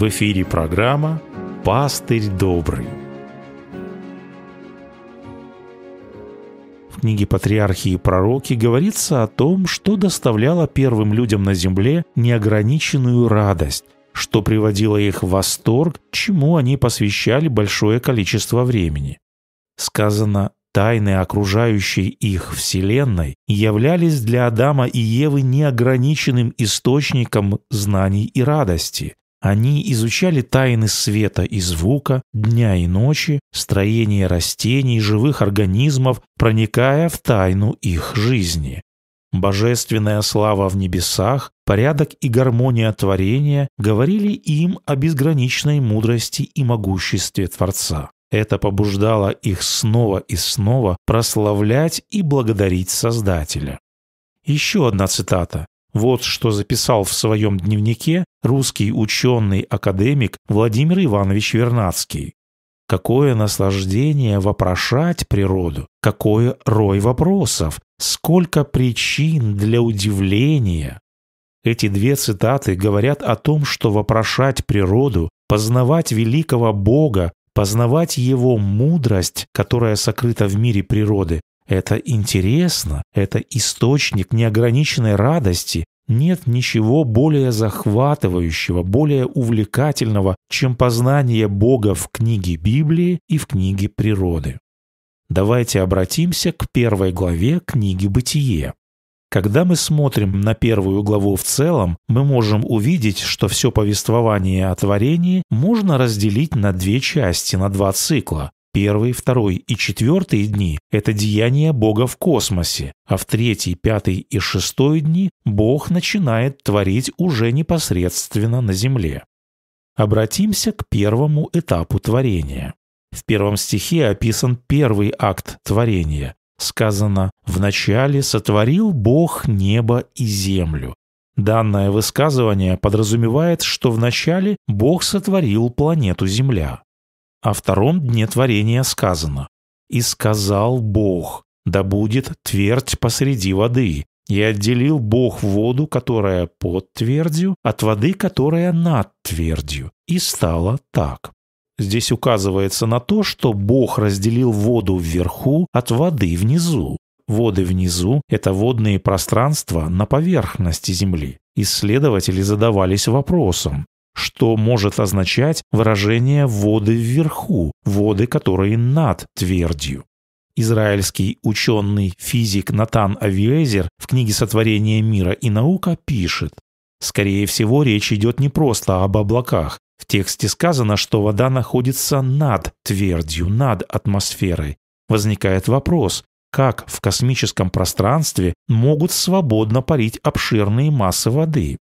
В эфире программа «Пастырь добрый». В книге «Патриархи и пророки» говорится о том, что доставляло первым людям на земле неограниченную радость, что приводило их в восторг, чему они посвящали большое количество времени. Сказано Тайны, окружающей их Вселенной, являлись для Адама и Евы неограниченным источником знаний и радости. Они изучали тайны света и звука, дня и ночи, строение растений, живых организмов, проникая в тайну их жизни. Божественная слава в небесах, порядок и гармония творения говорили им о безграничной мудрости и могуществе Творца. Это побуждало их снова и снова прославлять и благодарить Создателя. Еще одна цитата. Вот что записал в своем дневнике русский ученый-академик Владимир Иванович Вернадский. Какое наслаждение вопрошать природу, Какой рой вопросов, сколько причин для удивления. Эти две цитаты говорят о том, что вопрошать природу, познавать великого Бога, познавать его мудрость, которая сокрыта в мире природы, это интересно, это источник неограниченной радости, нет ничего более захватывающего, более увлекательного, чем познание Бога в книге Библии и в книге природы. Давайте обратимся к первой главе книги «Бытие». Когда мы смотрим на первую главу в целом, мы можем увидеть, что все повествование о творении можно разделить на две части, на два цикла. Первый, второй и четвертый дни – это деяния Бога в космосе, а в третий, пятый и шестой дни Бог начинает творить уже непосредственно на Земле. Обратимся к первому этапу творения. В первом стихе описан первый акт творения. Сказано «Вначале сотворил Бог небо и землю». Данное высказывание подразумевает, что вначале Бог сотворил планету Земля. О втором дне творения сказано «И сказал Бог, да будет твердь посреди воды, и отделил Бог воду, которая под твердью, от воды, которая над твердью, и стало так». Здесь указывается на то, что Бог разделил воду вверху от воды внизу. Воды внизу – это водные пространства на поверхности Земли. Исследователи задавались вопросом, что может означать выражение «воды вверху», «воды, которые над твердью». Израильский ученый, физик Натан Авиезер в книге «Сотворение мира и наука» пишет, «Скорее всего, речь идет не просто об облаках. В тексте сказано, что вода находится над твердью, над атмосферой. Возникает вопрос, как в космическом пространстве могут свободно парить обширные массы воды?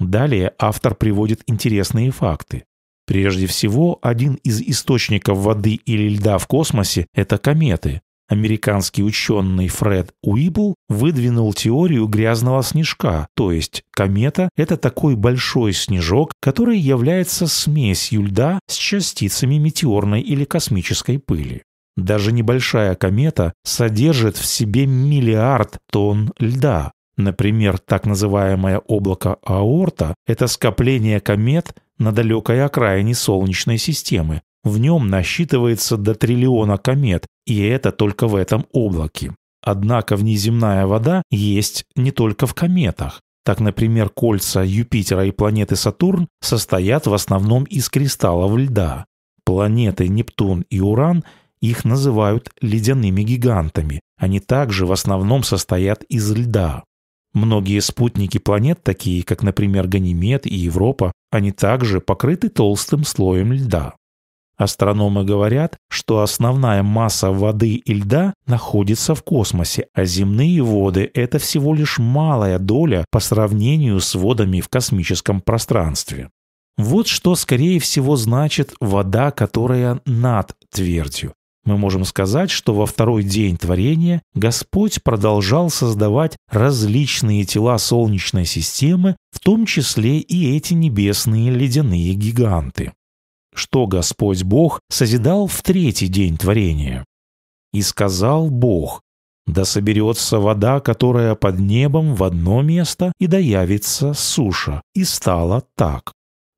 Далее автор приводит интересные факты. Прежде всего, один из источников воды или льда в космосе – это кометы. Американский ученый Фред Уибл выдвинул теорию грязного снежка, то есть комета – это такой большой снежок, который является смесью льда с частицами метеорной или космической пыли. Даже небольшая комета содержит в себе миллиард тонн льда, Например, так называемое облако аорта – это скопление комет на далекой окраине Солнечной системы. В нем насчитывается до триллиона комет, и это только в этом облаке. Однако внеземная вода есть не только в кометах. Так, например, кольца Юпитера и планеты Сатурн состоят в основном из кристаллов льда. Планеты Нептун и Уран их называют ледяными гигантами. Они также в основном состоят из льда. Многие спутники планет, такие как, например, Ганимед и Европа, они также покрыты толстым слоем льда. Астрономы говорят, что основная масса воды и льда находится в космосе, а земные воды – это всего лишь малая доля по сравнению с водами в космическом пространстве. Вот что, скорее всего, значит вода, которая над твердью, мы можем сказать, что во второй день творения Господь продолжал создавать различные тела Солнечной системы, в том числе и эти небесные ледяные гиганты. Что Господь Бог созидал в третий день творения? «И сказал Бог, да соберется вода, которая под небом в одно место, и доявится суша, и стало так».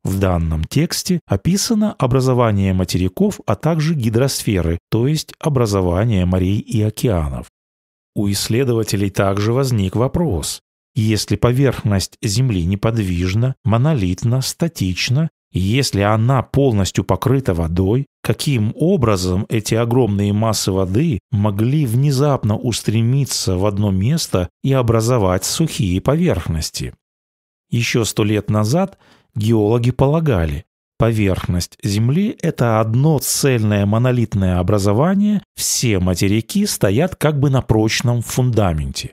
В данном тексте описано образование материков, а также гидросферы, то есть образование морей и океанов. У исследователей также возник вопрос, если поверхность Земли неподвижна, монолитна, статична, если она полностью покрыта водой, каким образом эти огромные массы воды могли внезапно устремиться в одно место и образовать сухие поверхности? Еще сто лет назад – Геологи полагали, поверхность Земли – это одно цельное монолитное образование, все материки стоят как бы на прочном фундаменте.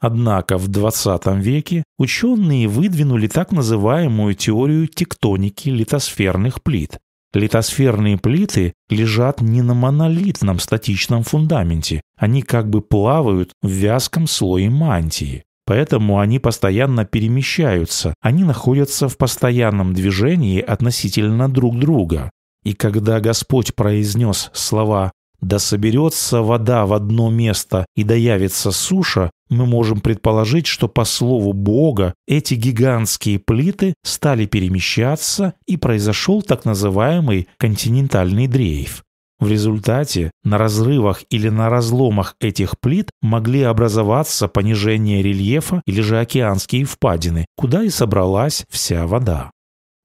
Однако в 20 веке ученые выдвинули так называемую теорию тектоники литосферных плит. Литосферные плиты лежат не на монолитном статичном фундаменте, они как бы плавают в вязком слое мантии. Поэтому они постоянно перемещаются, они находятся в постоянном движении относительно друг друга. И когда Господь произнес слова «Да соберется вода в одно место и доявится суша», мы можем предположить, что по слову Бога эти гигантские плиты стали перемещаться и произошел так называемый континентальный дрейф. В результате на разрывах или на разломах этих плит могли образоваться понижение рельефа или же океанские впадины, куда и собралась вся вода.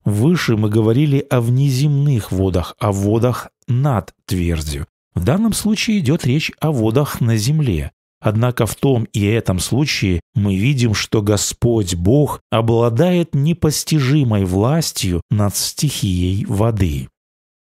Выше мы говорили о внеземных водах, о водах над твердью. В данном случае идет речь о водах на земле. Однако в том и этом случае мы видим, что Господь Бог обладает непостижимой властью над стихией воды.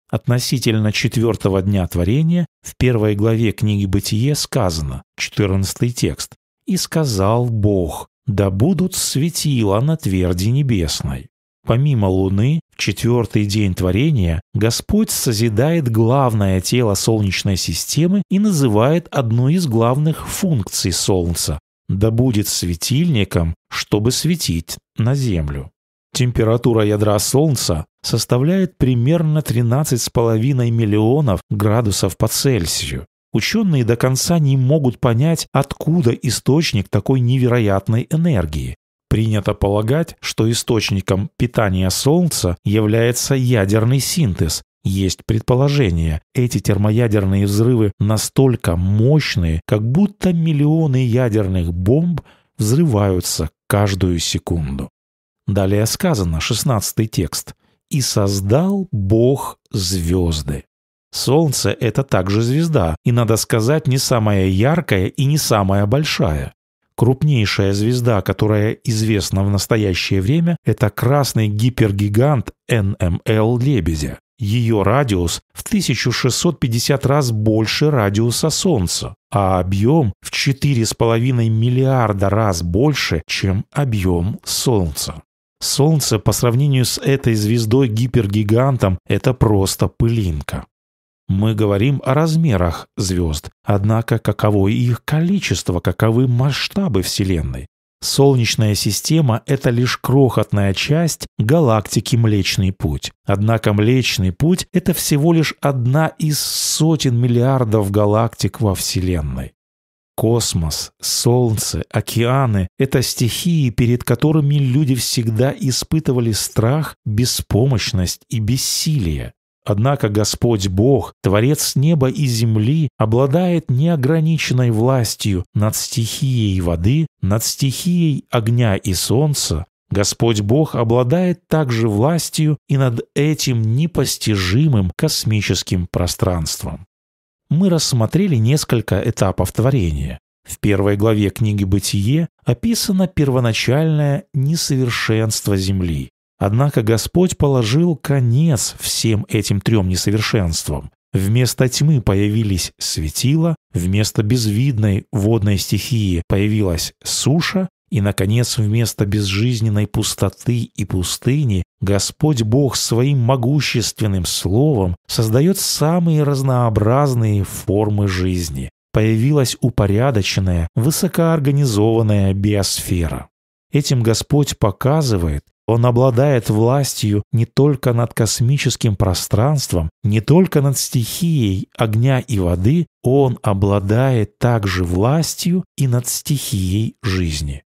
Относительно четвертого дня творения в первой главе книги «Бытие» сказано, 14 текст, «И сказал Бог, да будут светила на тверди небесной». Помимо Луны, в четвертый день творения Господь созидает главное тело Солнечной системы и называет одну из главных функций Солнца – да будет светильником, чтобы светить на Землю. Температура ядра Солнца составляет примерно 13,5 миллионов градусов по Цельсию. Ученые до конца не могут понять, откуда источник такой невероятной энергии. Принято полагать, что источником питания Солнца является ядерный синтез. Есть предположение, эти термоядерные взрывы настолько мощные, как будто миллионы ядерных бомб взрываются каждую секунду. Далее сказано, 16 текст. «И создал Бог звезды». Солнце – это также звезда, и, надо сказать, не самая яркая и не самая большая. Крупнейшая звезда, которая известна в настоящее время, это красный гипергигант НМЛ Лебедя. Ее радиус в 1650 раз больше радиуса Солнца, а объем в 4,5 миллиарда раз больше, чем объем Солнца. Солнце по сравнению с этой звездой-гипергигантом – это просто пылинка. Мы говорим о размерах звезд, однако каково их количество, каковы масштабы Вселенной. Солнечная система – это лишь крохотная часть галактики Млечный Путь. Однако Млечный Путь – это всего лишь одна из сотен миллиардов галактик во Вселенной. Космос, солнце, океаны — это стихии, перед которыми люди всегда испытывали страх, беспомощность и бессилие. Однако Господь Бог, Творец неба и земли, обладает неограниченной властью над стихией воды, над стихией огня и солнца. Господь Бог обладает также властью и над этим непостижимым космическим пространством мы рассмотрели несколько этапов творения. В первой главе книги «Бытие» описано первоначальное несовершенство Земли. Однако Господь положил конец всем этим трем несовершенствам. Вместо тьмы появились светила, вместо безвидной водной стихии появилась суша, и, наконец, вместо безжизненной пустоты и пустыни Господь Бог своим могущественным словом создает самые разнообразные формы жизни. Появилась упорядоченная, высокоорганизованная биосфера. Этим Господь показывает, он обладает властью не только над космическим пространством, не только над стихией огня и воды, он обладает также властью и над стихией жизни.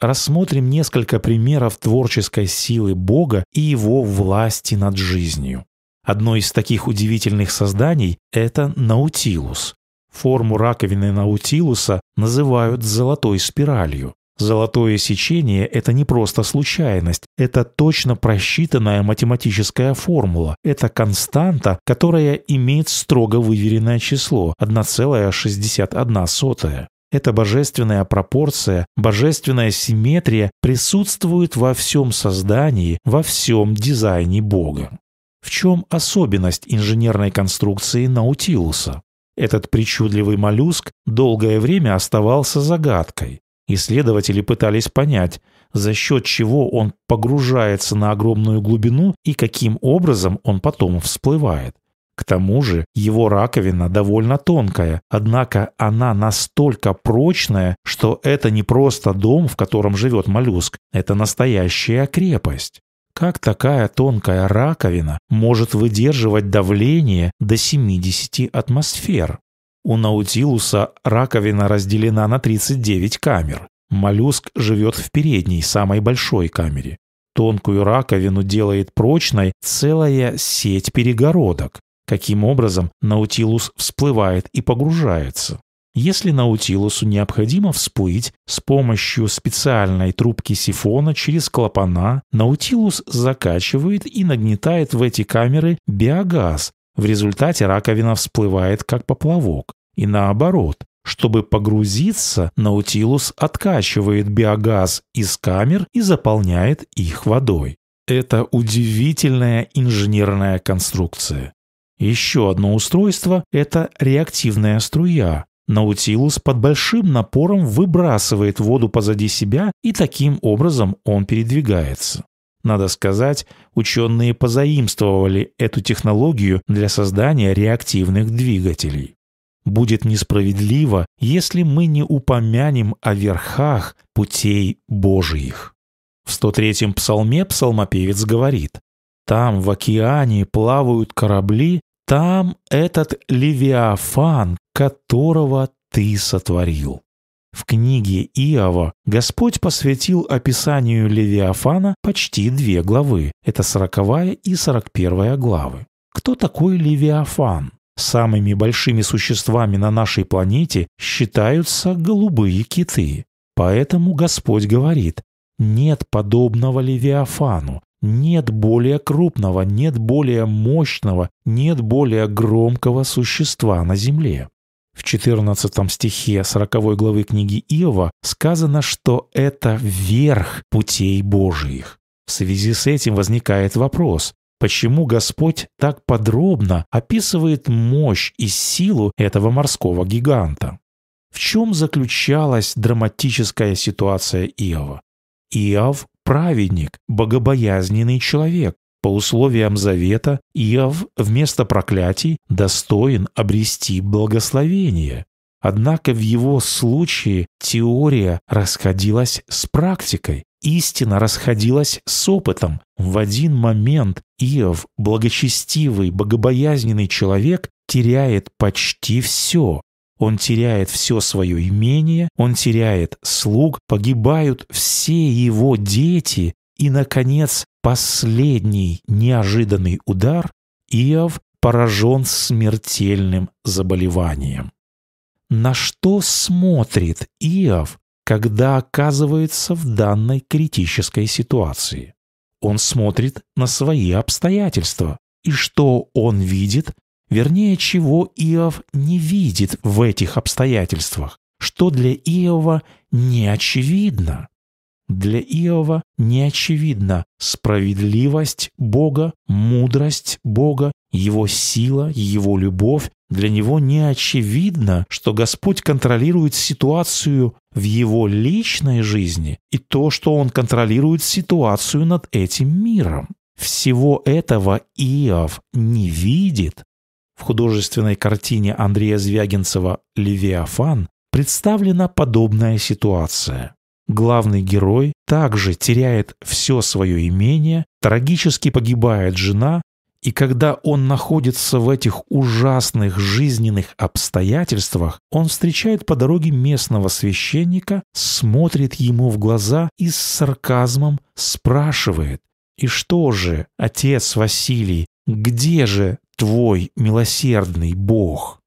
Рассмотрим несколько примеров творческой силы Бога и его власти над жизнью. Одно из таких удивительных созданий – это наутилус. Форму раковины наутилуса называют «золотой спиралью». Золотое сечение – это не просто случайность, это точно просчитанная математическая формула, это константа, которая имеет строго выверенное число – 1,61. Эта божественная пропорция, божественная симметрия присутствует во всем создании, во всем дизайне Бога. В чем особенность инженерной конструкции Наутилуса? Этот причудливый моллюск долгое время оставался загадкой. Исследователи пытались понять, за счет чего он погружается на огромную глубину и каким образом он потом всплывает. К тому же его раковина довольно тонкая, однако она настолько прочная, что это не просто дом, в котором живет моллюск, это настоящая крепость. Как такая тонкая раковина может выдерживать давление до 70 атмосфер? У Наутилуса раковина разделена на 39 камер. Моллюск живет в передней, самой большой камере. Тонкую раковину делает прочной целая сеть перегородок каким образом Наутилус всплывает и погружается. Если Наутилусу необходимо всплыть с помощью специальной трубки сифона через клапана, Наутилус закачивает и нагнетает в эти камеры биогаз. В результате раковина всплывает как поплавок. И наоборот, чтобы погрузиться, Наутилус откачивает биогаз из камер и заполняет их водой. Это удивительная инженерная конструкция. Еще одно устройство – это реактивная струя. Наутилус под большим напором выбрасывает воду позади себя, и таким образом он передвигается. Надо сказать, ученые позаимствовали эту технологию для создания реактивных двигателей. Будет несправедливо, если мы не упомянем о верхах путей Божиих. В 103-м псалме псалмопевец говорит там в океане плавают корабли, там этот Левиафан, которого ты сотворил. В книге Иова Господь посвятил описанию Левиафана почти две главы. Это 40 и 41 главы. Кто такой Левиафан? Самыми большими существами на нашей планете считаются голубые киты. Поэтому Господь говорит, нет подобного Левиафану, нет более крупного, нет более мощного, нет более громкого существа на земле. В 14 стихе 40 главы книги Иова сказано, что это верх путей Божиих. В связи с этим возникает вопрос, почему Господь так подробно описывает мощь и силу этого морского гиганта? В чем заключалась драматическая ситуация Иова? Иов праведник, богобоязненный человек. По условиям завета Иов вместо проклятий достоин обрести благословение. Однако в его случае теория расходилась с практикой, истина расходилась с опытом. В один момент Иов, благочестивый, богобоязненный человек, теряет почти все, он теряет все свое имение, он теряет слуг, погибают все его дети, и, наконец, последний неожиданный удар Иов поражен смертельным заболеванием. На что смотрит Иов, когда оказывается в данной критической ситуации? Он смотрит на свои обстоятельства. И что он видит, Вернее, чего Иов не видит в этих обстоятельствах, что для Иова не очевидно. Для Иова не очевидна справедливость Бога, мудрость Бога, его сила, его любовь. Для него не очевидно, что Господь контролирует ситуацию в его личной жизни и то, что он контролирует ситуацию над этим миром. Всего этого Иов не видит, художественной картине Андрея Звягинцева «Левиафан» представлена подобная ситуация. Главный герой также теряет все свое имение, трагически погибает жена, и когда он находится в этих ужасных жизненных обстоятельствах, он встречает по дороге местного священника, смотрит ему в глаза и с сарказмом спрашивает, и что же, отец Василий, где же твой милосердный Бог?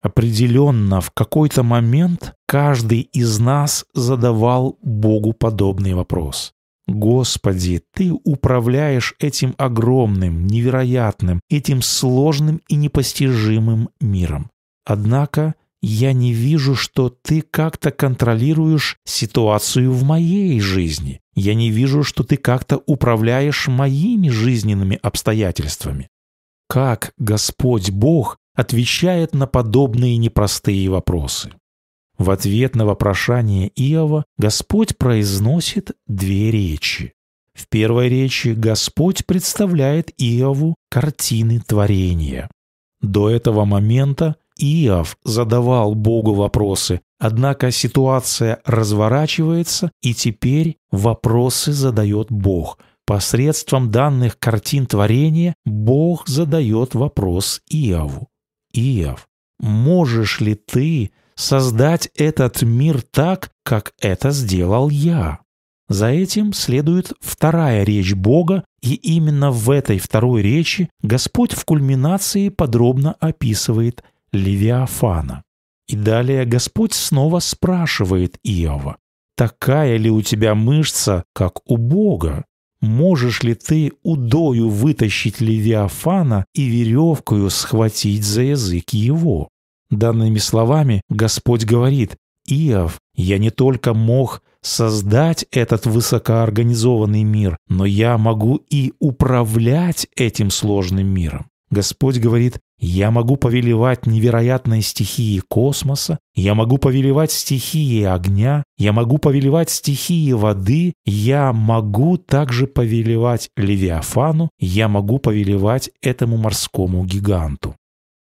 Определенно, в какой-то момент каждый из нас задавал Богу подобный вопрос. Господи, Ты управляешь этим огромным, невероятным, этим сложным и непостижимым миром. Однако я не вижу, что Ты как-то контролируешь ситуацию в моей жизни. Я не вижу, что ты как-то управляешь моими жизненными обстоятельствами. Как Господь Бог отвечает на подобные непростые вопросы? В ответ на вопрошание Иова Господь произносит две речи. В первой речи Господь представляет Иову картины творения. До этого момента Иов задавал Богу вопросы, однако ситуация разворачивается, и теперь вопросы задает Бог. Посредством данных картин творения Бог задает вопрос Иову. Иов, можешь ли ты создать этот мир так, как это сделал я? За этим следует вторая речь Бога, и именно в этой второй речи Господь в кульминации подробно описывает Левиафана. И далее Господь снова спрашивает Иова, «Такая ли у тебя мышца, как у Бога? Можешь ли ты удою вытащить Левиафана и веревкою схватить за язык его?» Данными словами Господь говорит, «Иов, я не только мог создать этот высокоорганизованный мир, но я могу и управлять этим сложным миром». Господь говорит, я могу повелевать невероятной стихией космоса, я могу повелевать стихией огня, я могу повелевать стихией воды, я могу также повелевать Левиафану, я могу повелевать этому морскому гиганту.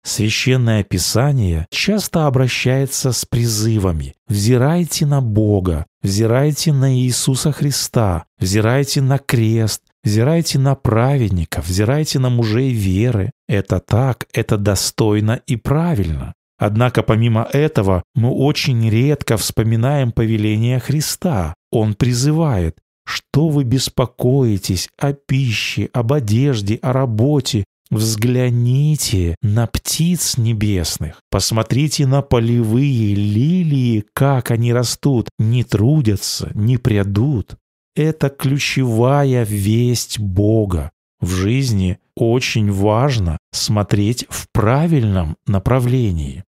Священное Писание часто обращается с призывами «взирайте на Бога», «взирайте на Иисуса Христа», «взирайте на крест», Взирайте на праведников, взирайте на мужей веры. Это так, это достойно и правильно. Однако помимо этого мы очень редко вспоминаем повеление Христа. Он призывает, что вы беспокоитесь о пище, об одежде, о работе, Взгляните на птиц небесных, посмотрите на полевые лилии, как они растут, не трудятся, не прядут. Это ключевая весть Бога. В жизни очень важно смотреть в правильном направлении.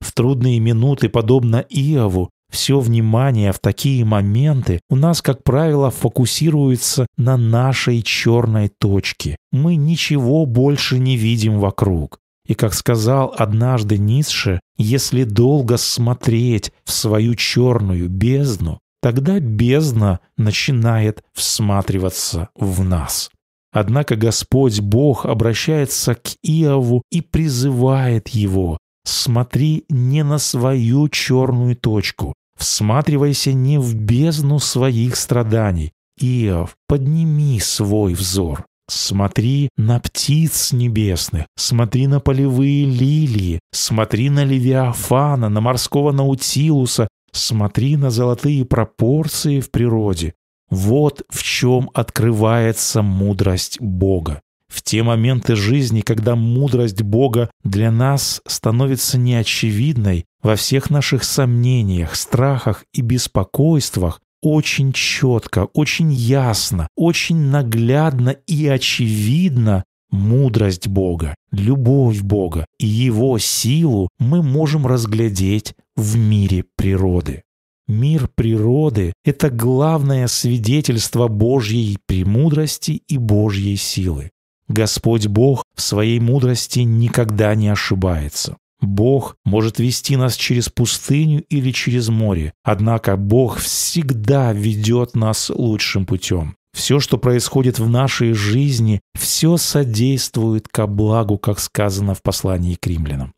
В трудные минуты, подобно Иову, все внимание в такие моменты у нас, как правило, фокусируется на нашей черной точке. Мы ничего больше не видим вокруг. И как сказал однажды Ницше, если долго смотреть в свою черную бездну, Тогда бездна начинает всматриваться в нас. Однако Господь Бог обращается к Иову и призывает его «Смотри не на свою черную точку, всматривайся не в бездну своих страданий. Иов, подними свой взор, Смотри на птиц небесных, смотри на полевые лилии, смотри на Левиафана, на морского Наутилуса Смотри на золотые пропорции в природе. Вот в чем открывается мудрость Бога. В те моменты жизни, когда мудрость Бога для нас становится неочевидной, во всех наших сомнениях, страхах и беспокойствах, очень четко, очень ясно, очень наглядно и очевидно мудрость Бога, любовь Бога и Его силу мы можем разглядеть, в мире природы. Мир природы — это главное свидетельство Божьей премудрости и Божьей силы. Господь Бог в своей мудрости никогда не ошибается. Бог может вести нас через пустыню или через море, однако Бог всегда ведет нас лучшим путем. Все, что происходит в нашей жизни, все содействует ко благу, как сказано в послании к римлянам.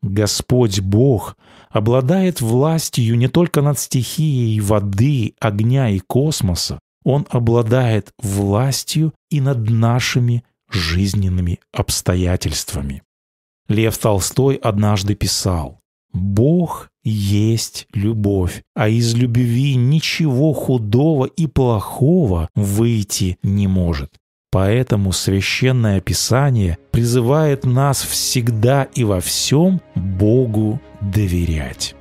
Господь Бог обладает властью не только над стихией воды, огня и космоса, он обладает властью и над нашими жизненными обстоятельствами. Лев Толстой однажды писал, «Бог есть любовь, а из любви ничего худого и плохого выйти не может. Поэтому священное писание призывает нас всегда и во всем Богу доверять.